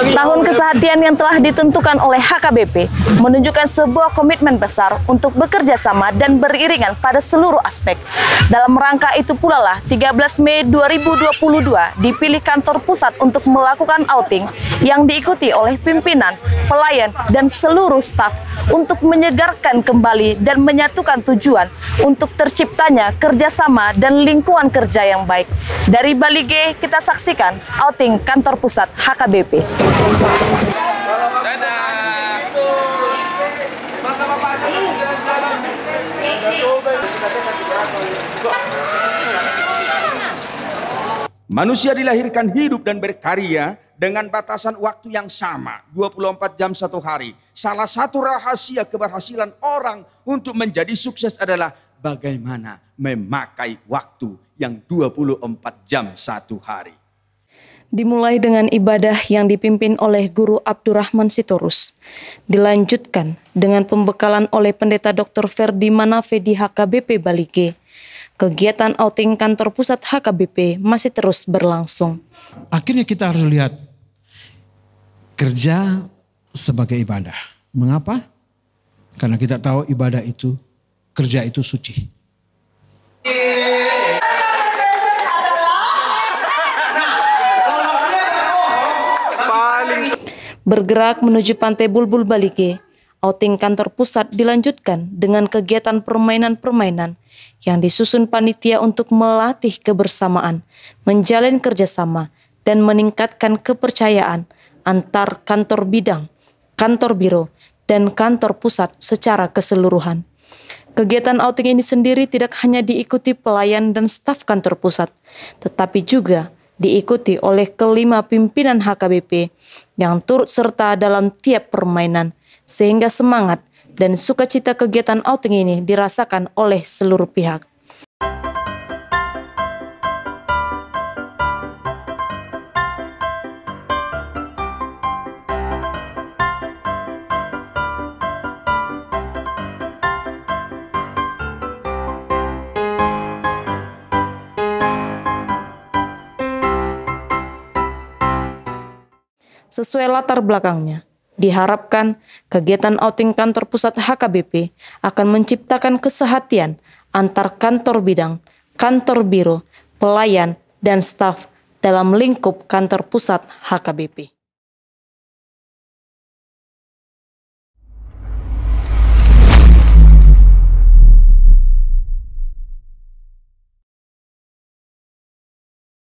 Tahun kesehatian yang telah ditentukan oleh HKBP menunjukkan sebuah komitmen besar untuk bekerja sama dan beriringan pada seluruh aspek. Dalam rangka itu pula lah 13 Mei 2022 dipilih kantor pusat untuk melakukan outing yang diikuti oleh pimpinan, pelayan, dan seluruh staf untuk menyegarkan kembali dan menyatukan tujuan untuk terciptanya kerjasama dan lingkungan kerja yang baik. Dari Bali G, kita saksikan outing kantor pusat HKBP. Manusia dilahirkan hidup dan berkarya dengan batasan waktu yang sama, 24 jam satu hari. Salah satu rahasia keberhasilan orang untuk menjadi sukses adalah bagaimana memakai waktu yang 24 jam satu hari dimulai dengan ibadah yang dipimpin oleh Guru Abdurrahman Sitorus. Dilanjutkan dengan pembekalan oleh Pendeta Dr. Ferdi Manafe di HKBP Balige. Kegiatan outing kantor pusat HKBP masih terus berlangsung. Akhirnya kita harus lihat kerja sebagai ibadah. Mengapa? Karena kita tahu ibadah itu, kerja itu suci. Yeah. bergerak menuju pantai Bulbul Balige. Outing kantor pusat dilanjutkan dengan kegiatan permainan-permainan yang disusun panitia untuk melatih kebersamaan, menjalin kerjasama, dan meningkatkan kepercayaan antar kantor bidang, kantor biro, dan kantor pusat secara keseluruhan. Kegiatan outing ini sendiri tidak hanya diikuti pelayan dan staf kantor pusat, tetapi juga diikuti oleh kelima pimpinan HKBP yang turut serta dalam tiap permainan, sehingga semangat dan sukacita kegiatan outing ini dirasakan oleh seluruh pihak. sesuai latar belakangnya. Diharapkan kegiatan outing kantor pusat HKBP akan menciptakan kesehatian antar kantor bidang, kantor biro, pelayan, dan staf dalam lingkup kantor pusat HKBP.